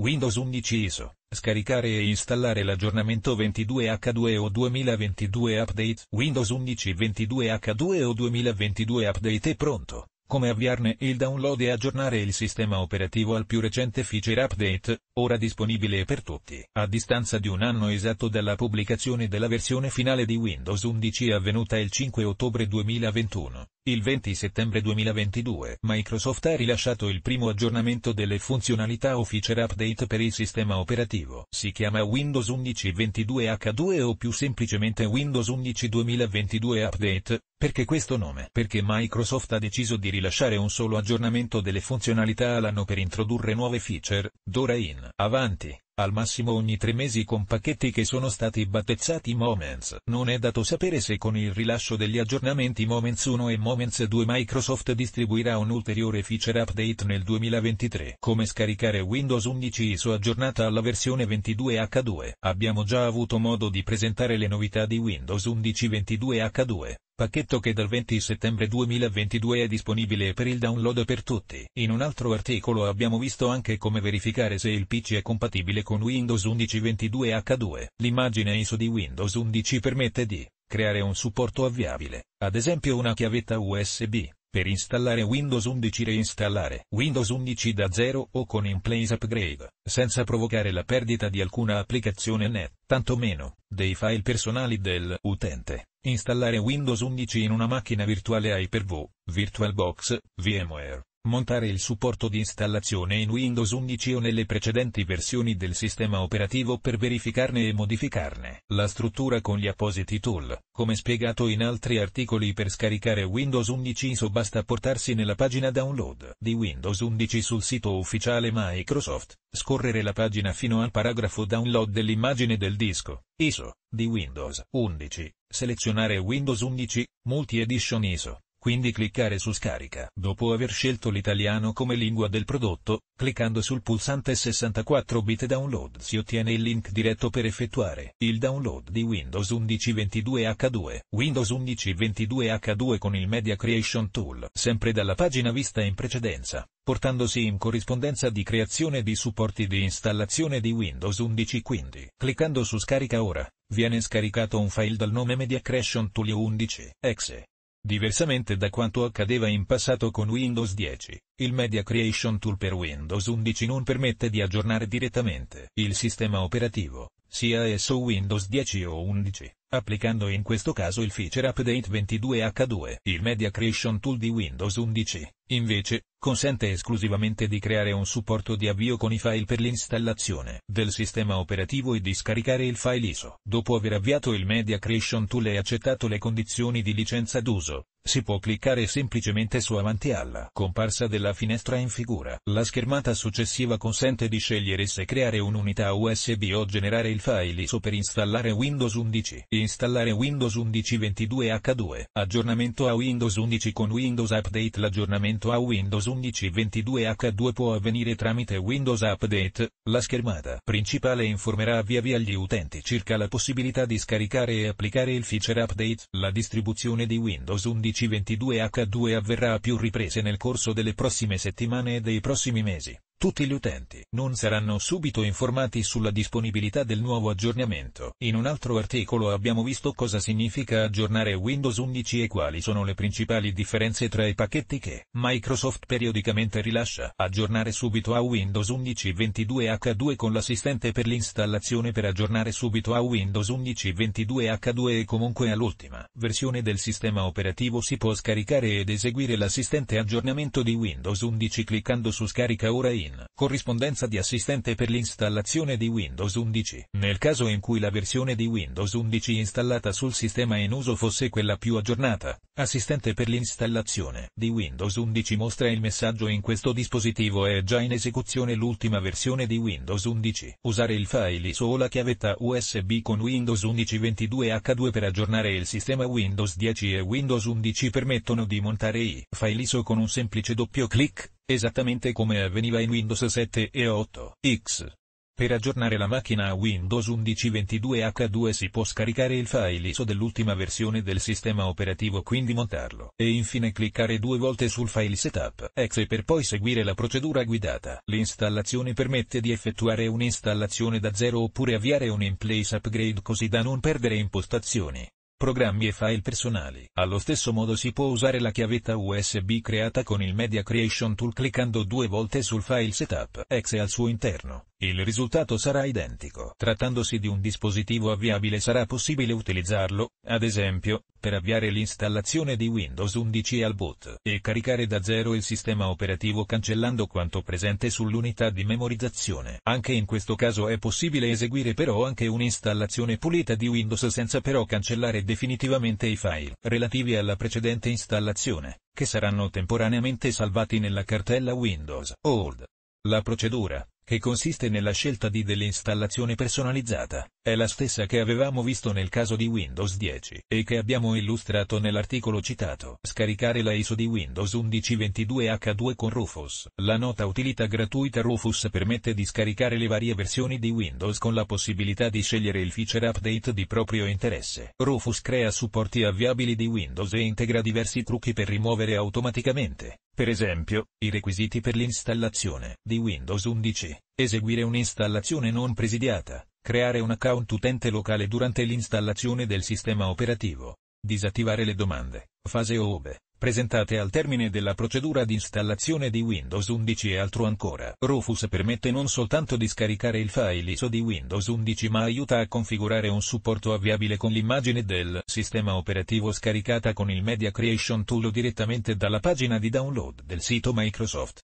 Windows 11 ISO, scaricare e installare l'aggiornamento 22H2O 2022 Update, Windows 11 22H2O 2022 Update è pronto, come avviarne il download e aggiornare il sistema operativo al più recente feature update, ora disponibile per tutti. A distanza di un anno esatto dalla pubblicazione della versione finale di Windows 11 avvenuta il 5 ottobre 2021, il 20 settembre 2022 Microsoft ha rilasciato il primo aggiornamento delle funzionalità Officer Update per il sistema operativo. Si chiama Windows 11 22H2 o più semplicemente Windows 11 2022 Update, perché questo nome? Perché Microsoft ha deciso di rilasciare un solo aggiornamento delle funzionalità all'anno per introdurre nuove feature, d'ora in avanti, al massimo ogni tre mesi con pacchetti che sono stati battezzati Moments. Non è dato sapere se con il rilascio degli aggiornamenti Moments 1 e Moments 2 Microsoft distribuirà un ulteriore feature update nel 2023. Come scaricare Windows 11 ISO aggiornata alla versione 22H2. Abbiamo già avuto modo di presentare le novità di Windows 11 22H2 pacchetto che dal 20 settembre 2022 è disponibile per il download per tutti. In un altro articolo abbiamo visto anche come verificare se il PC è compatibile con Windows 11 22H2. L'immagine ISO di Windows 11 permette di creare un supporto avviabile, ad esempio una chiavetta USB, per installare Windows 11 reinstallare Windows 11 da zero o con in place upgrade, senza provocare la perdita di alcuna applicazione net, tantomeno dei file personali del utente. Installare Windows 11 in una macchina virtuale hyper-V, VirtualBox, VMware, Montare il supporto di installazione in Windows 11 o nelle precedenti versioni del sistema operativo per verificarne e modificarne la struttura con gli appositi tool. Come spiegato in altri articoli per scaricare Windows 11 ISO basta portarsi nella pagina download di Windows 11 sul sito ufficiale Microsoft, scorrere la pagina fino al paragrafo download dell'immagine del disco ISO di Windows 11, selezionare Windows 11 Multi Edition ISO quindi cliccare su scarica. Dopo aver scelto l'italiano come lingua del prodotto, cliccando sul pulsante 64 bit download si ottiene il link diretto per effettuare il download di Windows 11 22H2. Windows 11 22H2 con il Media Creation Tool, sempre dalla pagina vista in precedenza portandosi in corrispondenza di creazione di supporti di installazione di Windows 11 quindi. Cliccando su Scarica ora, viene scaricato un file dal nome Media Creation Tool 11 exe Diversamente da quanto accadeva in passato con Windows 10, il Media Creation Tool per Windows 11 non permette di aggiornare direttamente il sistema operativo, sia esso Windows 10 o 11 applicando in questo caso il Feature Update 22H2. Il Media Creation Tool di Windows 11, invece, consente esclusivamente di creare un supporto di avvio con i file per l'installazione del sistema operativo e di scaricare il file ISO. Dopo aver avviato il Media Creation Tool e accettato le condizioni di licenza d'uso, si può cliccare semplicemente su avanti alla comparsa della finestra in figura. La schermata successiva consente di scegliere se creare un'unità USB o generare il file ISO per installare Windows 11 installare Windows 11 22H2. Aggiornamento a Windows 11 con Windows Update L'aggiornamento a Windows 11 22H2 può avvenire tramite Windows Update, la schermata principale informerà via via gli utenti circa la possibilità di scaricare e applicare il feature update. La distribuzione di Windows 11 22H2 avverrà a più riprese nel corso delle prossime settimane e dei prossimi mesi. Tutti gli utenti non saranno subito informati sulla disponibilità del nuovo aggiornamento. In un altro articolo abbiamo visto cosa significa aggiornare Windows 11 e quali sono le principali differenze tra i pacchetti che Microsoft periodicamente rilascia. Aggiornare subito a Windows 11 22 H2 con l'assistente per l'installazione per aggiornare subito a Windows 11 22 H2 e comunque all'ultima versione del sistema operativo si può scaricare ed eseguire l'assistente aggiornamento di Windows 11 cliccando su scarica ora in Spain. corrispondenza di assistente per l'installazione di Windows 11. Nel caso in cui la versione di Windows 11 installata sul sistema in uso fosse quella più aggiornata, assistente per l'installazione di Windows 11 mostra il messaggio in questo dispositivo è già in esecuzione l'ultima versione di Windows 11. Usare il file ISO o la chiavetta USB con Windows 11 22H2 per aggiornare il sistema Windows 10 e Windows 11 permettono di montare i file ISO con un semplice doppio clic, esattamente come avveniva in Windows 7 e 8X. Per aggiornare la macchina a Windows 11 22H2 si può scaricare il file ISO dell'ultima versione del sistema operativo quindi montarlo e infine cliccare due volte sul file setup exe per poi seguire la procedura guidata. L'installazione permette di effettuare un'installazione da zero oppure avviare un in-place upgrade così da non perdere impostazioni programmi e file personali. Allo stesso modo si può usare la chiavetta USB creata con il Media Creation Tool cliccando due volte sul file setup exe al suo interno. Il risultato sarà identico. Trattandosi di un dispositivo avviabile sarà possibile utilizzarlo, ad esempio, per avviare l'installazione di Windows 11 al boot e caricare da zero il sistema operativo cancellando quanto presente sull'unità di memorizzazione. Anche in questo caso è possibile eseguire però anche un'installazione pulita di Windows senza però cancellare definitivamente i file relativi alla precedente installazione, che saranno temporaneamente salvati nella cartella Windows Old. La procedura, che consiste nella scelta di dell'installazione personalizzata, è la stessa che avevamo visto nel caso di Windows 10 e che abbiamo illustrato nell'articolo citato. Scaricare la ISO di Windows 11 22H2 con Rufus. La nota utilità gratuita Rufus permette di scaricare le varie versioni di Windows con la possibilità di scegliere il feature update di proprio interesse. Rufus crea supporti avviabili di Windows e integra diversi trucchi per rimuovere automaticamente per esempio, i requisiti per l'installazione di Windows 11, eseguire un'installazione non presidiata, creare un account utente locale durante l'installazione del sistema operativo, disattivare le domande, fase OBE, presentate al termine della procedura di installazione di Windows 11 e altro ancora. Rufus permette non soltanto di scaricare il file ISO di Windows 11 ma aiuta a configurare un supporto avviabile con l'immagine del sistema operativo scaricata con il Media Creation Tool o direttamente dalla pagina di download del sito Microsoft.